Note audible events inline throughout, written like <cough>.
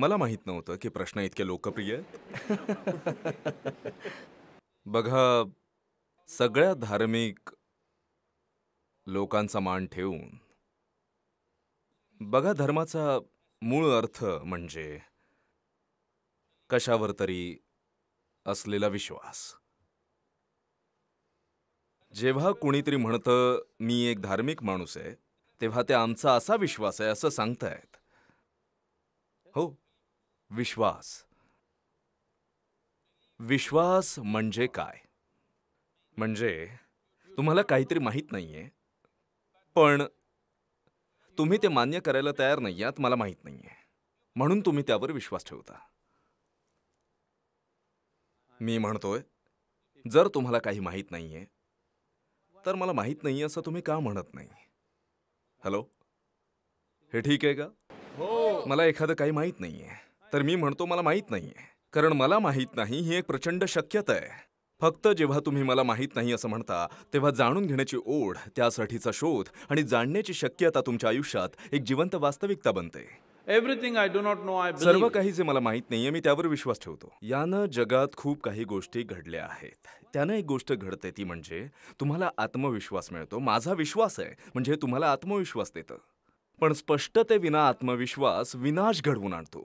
मला माहीत नव्हतं की प्रश्न इतके लोकप्रिय आहेत <laughs> बघा सगळ्या धार्मिक लोकांचा मान ठेवून बघा धर्माचा मूळ अर्थ म्हणजे कशावर तरी असलेला विश्वास जेव्हा कुणीतरी म्हणतं मी एक धार्मिक माणूस आहे तेव्हा ते आमचा असा विश्वास आहे असं सांगतायत हो विश्वास विश्वास म्हणजे काय म्हणजे तुम्हाला काहीतरी माहीत नाहीये पण तुम्ही ते मान्य करायला तयार नाही आहात मला माहीत आहे म्हणून तुम्ही त्यावर विश्वास ठेवता मी म्हणतोय जर तुम्हाला काही माहीत नाहीये तर मला माहीत नाही असं तुम्ही का म्हणत नाही हॅलो हे ठीक आहे का हो मला एखादं काही माहीत नाही आहे तर मी म्हणतो मला माहीत नाही कारण मला माहीत नाही ही एक प्रचंड शक्यता आहे फक्त जेव्हा तुम्ही मला माहीत नाही असं म्हणता तेव्हा जाणून घेण्याची ओढ त्यासाठीचा शोध आणि जाणण्याची शक्यता तुमच्या आयुष्यात एक जिवंत वास्तविकता बनते everything I do not know I सर्व काही जे मला माहीत नाहीये मी त्यावर विश्वास ठेवतो यानं जगात खूप काही गोष्टी घडल्या आहेत त्यानं एक गोष्ट घडते ती म्हणजे तुम्हाला आत्मविश्वास मिळतो माझा विश्वास आहे म्हणजे तुम्हाला आत्मविश्वास देतं पण स्पष्टतेविना आत्मविश्वास विनाश घडवून आणतो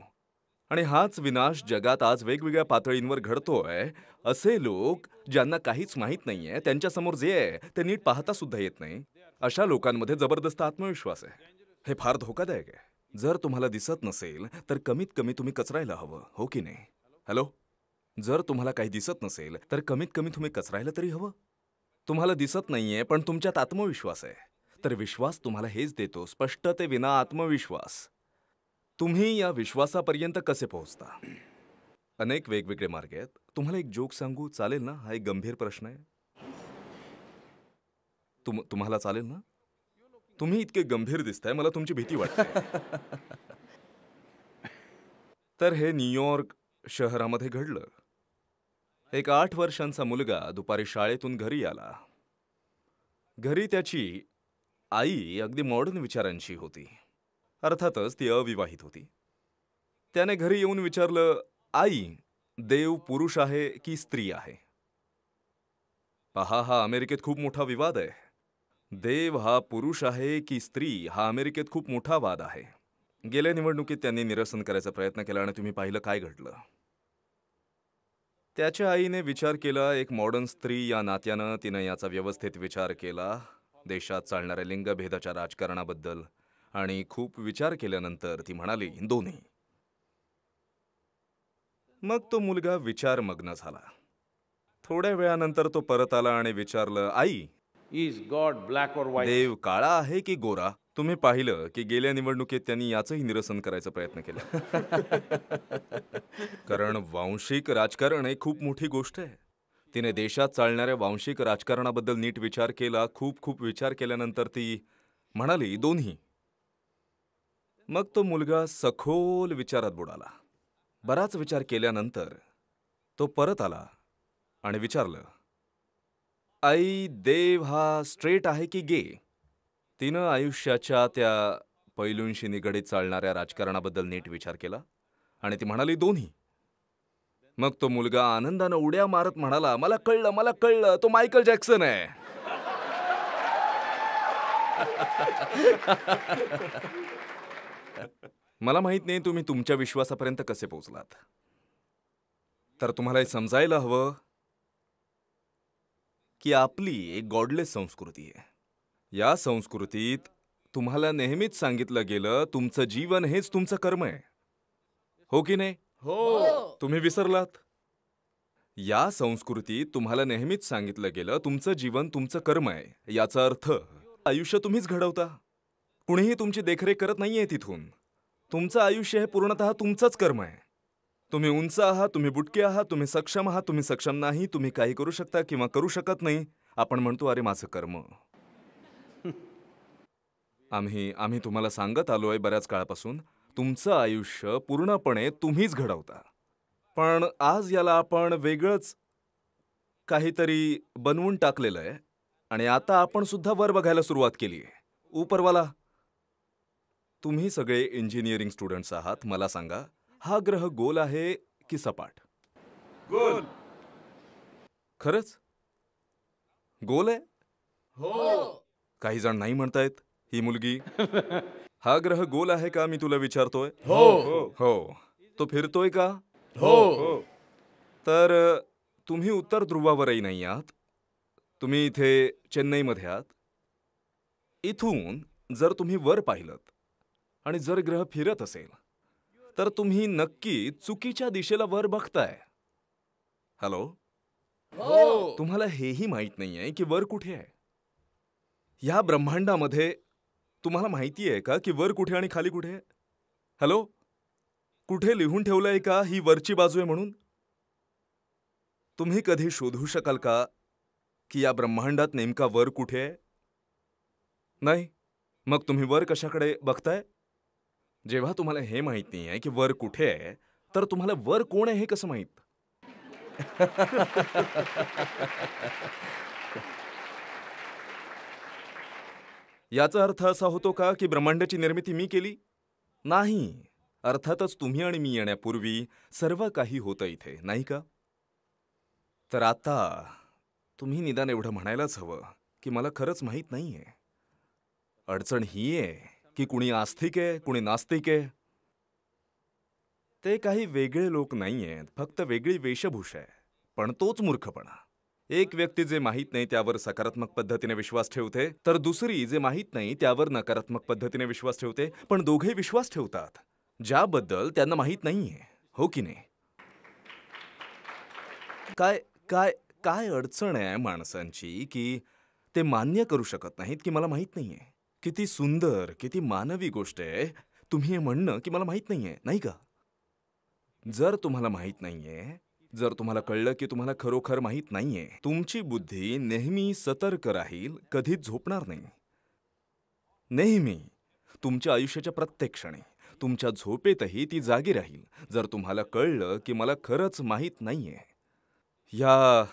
आणि हाच विनाश जगात आज वेगवेगळ्या पातळींवर घडतोय असे लोक ज्यांना काहीच माहीत नाहीये त्यांच्यासमोर जे आहे ते नीट पाहता सुद्धा येत नाही अशा लोकांमध्ये जबरदस्त आत्मविश्वास आहे हे फार धोकादायक आहे जर तुम्हाला दिसत नसेल तर कमीत कमी तुम्ही कचरायला हवं हो की नाही हॅलो जर तुम्हाला काही दिसत नसेल तर कमीत कमी तुम्ही कचरायला तरी हवं तुम्हाला दिसत नाहीये पण तुमच्यात आत्मविश्वास आहे तर विश्वास तुम्हाला हेच देतो स्पष्ट ते विना आत्मविश्वास तुम्ही या विश्वासापर्यंत कसे पोहोचता अनेक वेगवेगळे मार्ग आहेत तुम्हाला एक जोक सांगू चालेल ना हा एक गंभीर प्रश्न आहे तुम तुम्हाला चालेल ना तुम्ही इतके गंभीर दिसताय मला तुमची भीती वाटते तर हे न्यूयॉर्क शहरामध्ये घडलं एक आठ वर्षांचा मुलगा दुपारी शाळेतून घरी आला घरी त्याची आई अगदी मॉडर्न विचारांची होती अर्थातच ती अविवाहित होती त्याने घरी येऊन विचारलं आई देव पुरुष आहे की स्त्री आहे पहा हा अमेरिकेत खूप मोठा विवाद आहे देव हा पुरुष आहे की स्त्री हा अमेरिकेत खूप मोठा वाद आहे गेल्या निवडणुकीत त्यांनी निरसन करायचा प्रयत्न केला आणि तुम्ही पाहिलं काय घडलं त्याच्या आईने विचार केला एक मॉडर्न स्त्री या नात्यानं तिनं याचा व्यवस्थित विचार केला देशात चालणाऱ्या लिंगभेदाच्या राजकारणाबद्दल आणि खूप विचार केल्यानंतर ती म्हणाली दोन्ही मग तो मुलगा विचार मग्न झाला थोड्या वेळानंतर तो परत आला आणि विचारलं आई इज गॉड ब्लॅक और व्हाईट देव काळा आहे की गोरा तुम्ही पाहिलं की गेल्या निवडणुकीत त्यांनी याचंही निरसन करायचा प्रयत्न केला <laughs> कारण वांशिक राजकारण हे खूप मोठी गोष्ट आहे तिने देशात चालणाऱ्या वांशिक राजकारणाबद्दल नीट विचार केला खूप खूप विचार केल्यानंतर ती म्हणाली दोन्ही मग तो मुलगा सखोल विचारात बुडाला बराच विचार केल्यानंतर तो परत आला आणि विचारलं आई देव हा स्ट्रेट आहे की गे तिनं आयुष्याच्या त्या पैलूंशी निगडीत चालणाऱ्या राजकारणाबद्दल नीट विचार केला आणि ती म्हणाली दोन्ही मग तो मुलगा आनंदानं उड्या मारत म्हणाला मला कळलं मला कळलं तो मायकल जॅक्सन आहे <laughs> मला माहित नाही तुम्ही तुमच्या विश्वासापर्यंत कसे पोहोचलात तर तुम्हाला हे समजायला हवं की आपली एक गॉडलेस संस्कृती आहे या संस्कृतीत तुम्हाला नेहमीच सांगितलं गेलं तुमचं जीवन हेच तुमचं कर्म आहे हो की नाही हो तुम्ही विसरलात या संस्कृतीत तुम्हाला नेहमीच सांगितलं गेलं तुमचं जीवन तुमचं कर्म आहे याचा अर्थ आयुष्य तुम्हीच घडवता कुणीही तुमची देखरेख करत नाहीये तिथून तुमचं आयुष्य हे पूर्णतः तुमचंच कर्म आहे तुम्ही उंच आहात तुम्ही बुटके आहात तुम्ही सक्षम आहात तुम्ही सक्षम नाही तुम्ही काही करू शकता किंवा करू शकत नाही आपण म्हणतो अरे माझं कर्म <laughs> आम्ही आम्ही तुम्हाला सांगत आलो आहे बऱ्याच काळापासून तुमचं आयुष्य पूर्णपणे तुम्हीच घडवता पण आज याला आपण वेगळंच काहीतरी बनवून टाकलेलं आहे आणि आता आपण सुद्धा वर बघायला सुरुवात केली आहे उपरवाला तुम्ही सगळे इंजिनिअरिंग स्टुडंट्स आहात मला सांगा हा ग्रह गोल आहे की सपाट गोल खरच गोल आहे हो काही जण नाही म्हणतायत ही मुलगी <laughs> हा ग्रह गोल आहे का मी तुला विचारतोय हो हो तो फिरतोय का हो. हो तर तुम्ही उत्तर ध्रुवावरही नाही आहात तुम्ही इथे चेन्नईमध्ये आहात इथून जर तुम्ही वर पाहिलं आणि जर ग्रह फिरत असेल तर तुम्ही नक्की चुकीच्या दिशेला वर बघताय हॅलो तुम्हाला हेही माहीत नाही आहे की वर कुठे आहे या ब्रह्मांडामध्ये तुम्हाला माहिती आहे का की वर कुठे आणि खाली कुठे हॅलो कुठे लिहून ठेवलंय का ही वरची बाजू आहे म्हणून तुम्ही कधी शोधू शकाल का की या ब्रह्मांडात नेमका वर कुठे आहे नाही मग तुम्ही वर कशाकडे बघताय जेव्हा तुम्हाला हे माहित नाही आहे की वर कुठे आहे तर तुम्हाला वर कोण आहे हे कसं माहीत याचा अर्थ असा होतो का की ब्रह्मांडाची निर्मिती मी केली नाही अर्थातच तुम्ही आणि मी येण्यापूर्वी सर्व काही होतं इथे नाही का तर आता तुम्ही निदान एवढं म्हणायलाच हवं की मला खरंच माहीत नाही आहे अडचण ही आहे की कुणी आस्तिक आहे कुणी नास्तिक आहे ते काही वेगळे लोक नाही आहेत फक्त वेगळी वेशभूषा आहे पण तोच मूर्खपणा एक व्यक्ती जे माहीत नाही त्यावर सकारात्मक पद्धतीने विश्वास ठेवते तर दुसरी जे माहीत नाही त्यावर नकारात्मक पद्धतीने विश्वास ठेवते पण दोघे विश्वास ठेवतात ज्याबद्दल त्यांना माहीत आहे हो की नाही काय काय काय अडचण आहे माणसांची की ते मान्य करू शकत नाहीत की मला माहीत आहे किती सुंदर किती मानवी गोष्ट आहे तुम्ही हे म्हणणं की मला माहीत नाही आहे नाही का जर तुम्हाला माहीत नाही आहे जर तुम्हाला कळलं की तुम्हाला खरोखर माहीत नाही आहे तुमची बुद्धी नेहमी सतर्क राहील कधीच झोपणार नाही नेहमी तुमच्या आयुष्याच्या प्रत्येक क्षणी तुमच्या झोपेतही ती जागी राहील जर तुम्हाला कळलं की मला खरंच माहीत नाही आहे या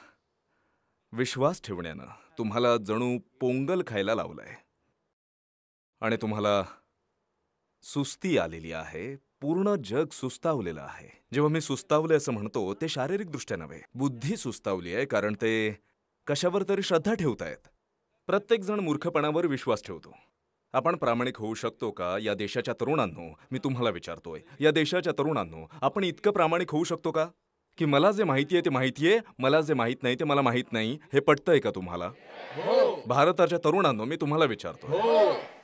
विश्वास ठेवण्यानं तुम्हाला जणू पोंगल खायला लावलं आणि तुम्हाला सुस्ती आलेली आहे पूर्ण जग सुस्तावलेलं आहे जेव्हा मी सुस्तावले असं म्हणतो ते शारीरिकदृष्ट्या नव्हे बुद्धी सुस्तावली आहे कारण ते कशावर तरी श्रद्धा ठेवतायत प्रत्येकजण मूर्खपणावर विश्वास ठेवतो आपण प्रामाणिक होऊ शकतो का या देशाच्या तरुणांनो मी तुम्हाला विचारतोय या देशाच्या तरुणांनो आपण इतकं प्रामाणिक होऊ शकतो का की मला जे माहिती आहे ते माहिती आहे मला जे माहीत नाही ते मला माहीत नाही हे पटतंय का तुम्हाला हो. भारताच्या तरुणांनो मी तुम्हाला विचारतो हो.